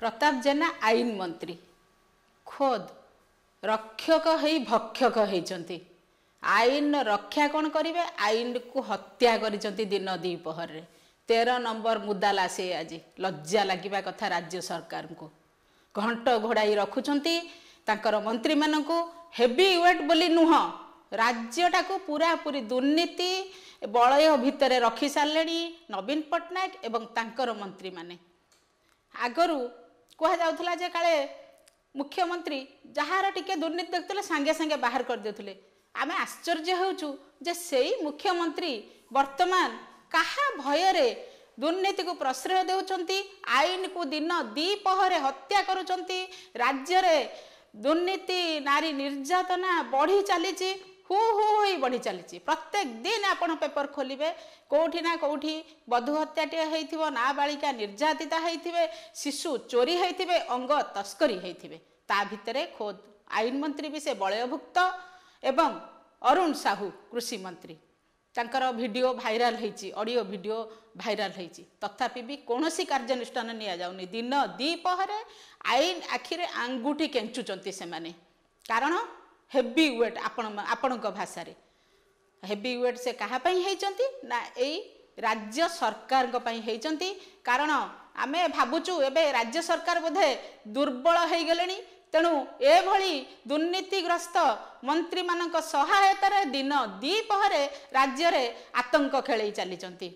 ପ୍ରତାପ ଜେନା ଆଇନ ମନ୍ତ୍ରୀ ଖୋଦ ରକ୍ଷକ ହେଇ ଭକ୍ଷକ ହେଇଛନ୍ତି ଆଇନ ରକ୍ଷା କ'ଣ କରିବେ ଆଇନକୁ ହତ୍ୟା କରିଛନ୍ତି ଦିନ ଦ୍ୱିପହରରେ ତେର ନମ୍ବର ମୁଦାଲା ସେ ଆଜି ଲଜ୍ଜା ଲାଗିବା କଥା ରାଜ୍ୟ ସରକାରଙ୍କୁ ଘଣ୍ଟ ଘୋଡ଼ାଇ ରଖୁଛନ୍ତି ତାଙ୍କର ମନ୍ତ୍ରୀମାନଙ୍କୁ ହେଭି ୱେଟ୍ ବୋଲି ନୁହଁ ରାଜ୍ୟଟାକୁ ପୁରାପୁରି ଦୁର୍ନୀତି ବଳୟ ଭିତରେ ରଖିସାରିଲେଣି ନବୀନ ପଟ୍ଟନାୟକ ଏବଂ ତାଙ୍କର ମନ୍ତ୍ରୀମାନେ ଆଗରୁ କୁହାଯାଉଥିଲା ଯେ କାଳେ ମୁଖ୍ୟମନ୍ତ୍ରୀ ଯାହାର ଟିକେ ଦୁର୍ନୀତି ଦେଖୁଥିଲେ ସାଙ୍ଗେ ସାଙ୍ଗେ ବାହାର କରିଦେଉଥିଲେ ଆମେ ଆଶ୍ଚର୍ଯ୍ୟ ହେଉଛୁ ଯେ ସେଇ ମୁଖ୍ୟମନ୍ତ୍ରୀ ବର୍ତ୍ତମାନ କାହା ଭୟରେ ଦୁର୍ନୀତିକୁ ପ୍ରଶ୍ରୟ ଦେଉଛନ୍ତି ଆଇନକୁ ଦିନ ଦ୍ୱିପହରେ ହତ୍ୟା କରୁଛନ୍ତି ରାଜ୍ୟରେ ଦୁର୍ନୀତି ନାରୀ ନିର୍ଯାତନା ବଢ଼ି ଚାଲିଛି হু হু হয়ে বড়ি চালিছি প্রত্যেক দিন আপনার পেপর খোলবে কোটি না কোটি বধূ হত্যাটিয়ে হয়েছিল নাবাড়িকা নির্যাতিতা হয়েছে শিশু চোরি হয়েছে অঙ্গ তস্করি হয়েছে তা ভিতরে খোদ আইন মন্ত্রী বি সে বলয়ভুক্ত এবং অরুণ সাহু কৃষি মন্ত্রী ତାଙ୍କର ଭିଡ଼ିଓ ଭାଇରାଲ ହେଇଛି ଅଡ଼ିଓ ଭିଡ଼ିଓ ଭାଇରାଲ ହେଇଛି ତଥାପି ବି କୌଣସି କାର୍ଯ୍ୟାନୁଷ୍ଠାନ ନିଆଯାଉନି ଦିନ ଦ୍ୱିପହରେ ଆଇନ ଆଖିରେ ଆଙ୍ଗୁଠି କେଞ୍ଚୁଛନ୍ତି ସେମାନେ କାରଣ ହେଭି ୱେଟ୍ ଆପଣ ଆପଣଙ୍କ ଭାଷାରେ ହେଭି ୱେଟ୍ ସେ କାହା ପାଇଁ ହେଇଛନ୍ତି ନା ଏଇ ରାଜ୍ୟ ସରକାରଙ୍କ ପାଇଁ ହେଇଛନ୍ତି କାରଣ ଆମେ ଭାବୁଛୁ ଏବେ ରାଜ୍ୟ ସରକାର ବୋଧେ ଦୁର୍ବଳ ହେଇଗଲେଣି ତେଣୁ ଏଭଳି ଦୁର୍ନୀତିଗ୍ରସ୍ତ ମନ୍ତ୍ରୀମାନଙ୍କ ସହାୟତାରେ ଦିନ ଦ୍ୱିପହରେ ରାଜ୍ୟରେ ଆତଙ୍କ ଖେଳେଇ ଚାଲିଛନ୍ତି